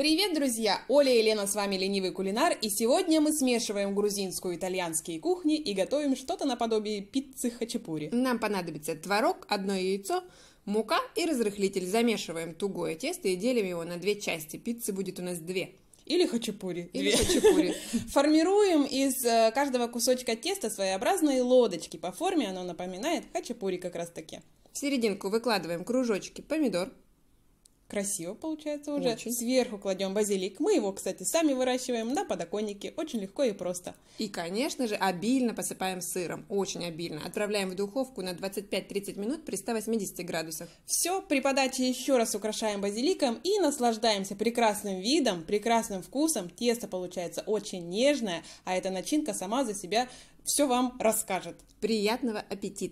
Привет, друзья! Оля и Лена с вами «Ленивый кулинар», и сегодня мы смешиваем грузинскую и итальянские кухни и готовим что-то наподобие пиццы хачапури. Нам понадобится творог, одно яйцо, мука и разрыхлитель. Замешиваем тугое тесто и делим его на две части. Пиццы будет у нас две. Или хачапури. Или две. хачапури. Формируем из э, каждого кусочка теста своеобразные лодочки. По форме оно напоминает хачапури как раз таки. В серединку выкладываем кружочки помидор, Красиво получается уже. Очень. Сверху кладем базилик. Мы его, кстати, сами выращиваем на подоконнике. Очень легко и просто. И, конечно же, обильно посыпаем сыром. Очень обильно. Отправляем в духовку на 25-30 минут при 180 градусах. Все, при подаче еще раз украшаем базиликом и наслаждаемся прекрасным видом, прекрасным вкусом. Тесто получается очень нежное, а эта начинка сама за себя все вам расскажет. Приятного аппетита!